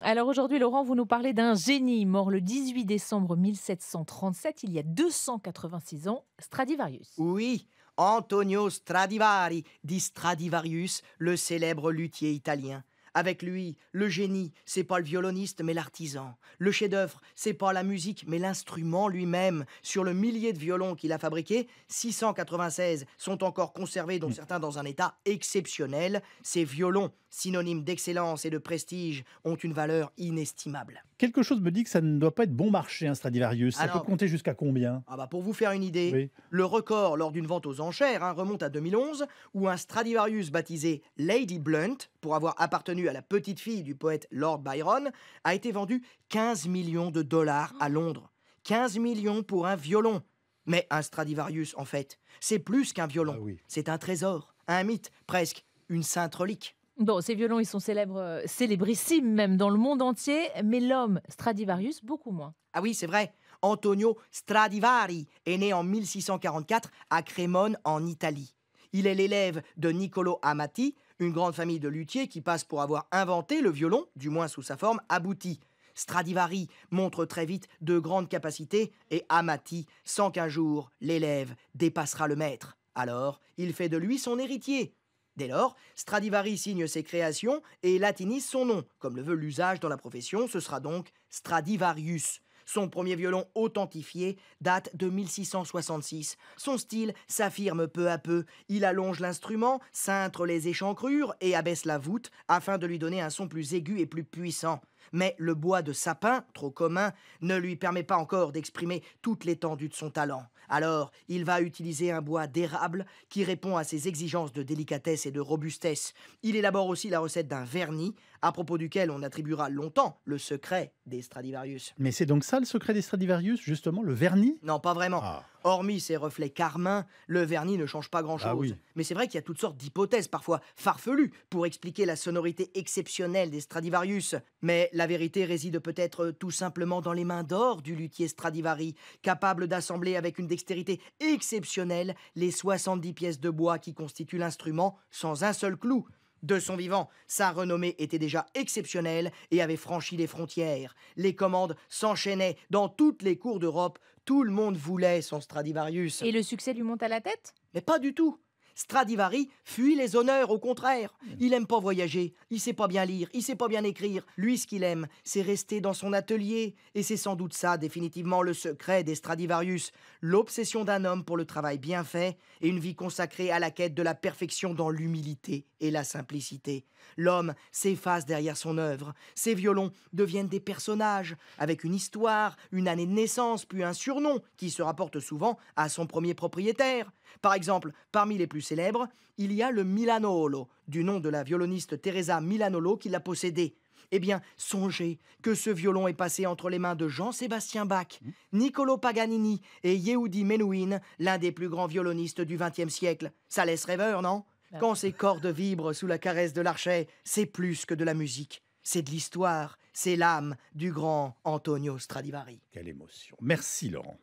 Alors aujourd'hui, Laurent, vous nous parlez d'un génie mort le 18 décembre 1737, il y a 286 ans, Stradivarius. Oui, Antonio Stradivari, dit Stradivarius, le célèbre luthier italien. Avec lui, le génie, c'est pas le violoniste mais l'artisan. Le chef-d'œuvre, c'est pas la musique mais l'instrument lui-même. Sur le millier de violons qu'il a fabriqués, 696 sont encore conservés, dont hmm. certains dans un état exceptionnel. Ces violons, synonymes d'excellence et de prestige, ont une valeur inestimable quelque chose me dit que ça ne doit pas être bon marché, un hein, Stradivarius. Ça peut compter jusqu'à combien ah bah Pour vous faire une idée, le record lors d'une vente aux enchères hein, remonte à 2011, où un Stradivarius baptisé Lady Blunt, pour avoir appartenu à la petite fille du poète Lord Byron, a été vendu 15 millions de dollars à Londres. 15 millions pour un violon. Mais un Stradivarius, en fait, c'est plus qu'un violon. Ah c'est un trésor, un mythe, presque une sainte relique. Bon, ces violons, ils sont célèbres, euh, célébrissimes même dans le monde entier, mais l'homme Stradivarius, beaucoup moins. Ah oui, c'est vrai. Antonio Stradivari est né en 1644 à Crémone, en Italie. Il est l'élève de Niccolo Amati, une grande famille de luthiers qui passe pour avoir inventé le violon, du moins sous sa forme aboutie. Stradivari montre très vite de grandes capacités et Amati sent qu'un jour l'élève dépassera le maître. Alors, il fait de lui son héritier. Dès lors, Stradivari signe ses créations et latinise son nom. Comme le veut l'usage dans la profession, ce sera donc Stradivarius. Son premier violon authentifié date de 1666. Son style s'affirme peu à peu. Il allonge l'instrument, cintre les échancrures et abaisse la voûte afin de lui donner un son plus aigu et plus puissant mais le bois de sapin, trop commun, ne lui permet pas encore d'exprimer toute l'étendue de son talent. Alors, il va utiliser un bois d'érable qui répond à ses exigences de délicatesse et de robustesse. Il élabore aussi la recette d'un vernis, à propos duquel on attribuera longtemps le secret des Stradivarius. Mais c'est donc ça le secret des Stradivarius, justement, le vernis Non, pas vraiment. Ah. Hormis ses reflets carmin, le vernis ne change pas grand-chose. Ah Mais c'est vrai qu'il y a toutes sortes d'hypothèses, parfois farfelues, pour expliquer la sonorité exceptionnelle des Stradivarius. Mais la vérité réside peut-être euh, tout simplement dans les mains d'or du luthier Stradivari, capable d'assembler avec une dextérité exceptionnelle les 70 pièces de bois qui constituent l'instrument sans un seul clou. De son vivant, sa renommée était déjà exceptionnelle et avait franchi les frontières. Les commandes s'enchaînaient dans toutes les cours d'Europe. Tout le monde voulait son Stradivarius. Et le succès lui monte à la tête Mais pas du tout. Stradivari fuit les honneurs, au contraire. Hmm. Il aime pas voyager, il sait pas bien lire, il sait pas bien écrire. Lui, ce qu'il aime, c'est rester dans son atelier. Et c'est sans doute ça, définitivement, le secret des Stradivarius. L'obsession d'un homme pour le travail bien fait et une vie consacrée à la quête de la perfection dans l'humilité et la simplicité. L'homme s'efface derrière son œuvre. Ses violons deviennent des personnages, avec une histoire, une année de naissance, puis un surnom, qui se rapporte souvent à son premier propriétaire. Par exemple, parmi les plus célèbres, il y a le Milanolo, du nom de la violoniste Teresa Milanolo qui l'a possédé. Eh bien, songez que ce violon est passé entre les mains de Jean-Sébastien Bach, mmh. Niccolo Paganini et Yehudi Menuhin, l'un des plus grands violonistes du XXe siècle. Ça laisse rêveur, non bah Quand ces cordes vibrent sous la caresse de l'archet, c'est plus que de la musique. C'est de l'histoire, c'est l'âme du grand Antonio Stradivari. Quelle émotion. Merci Laurent.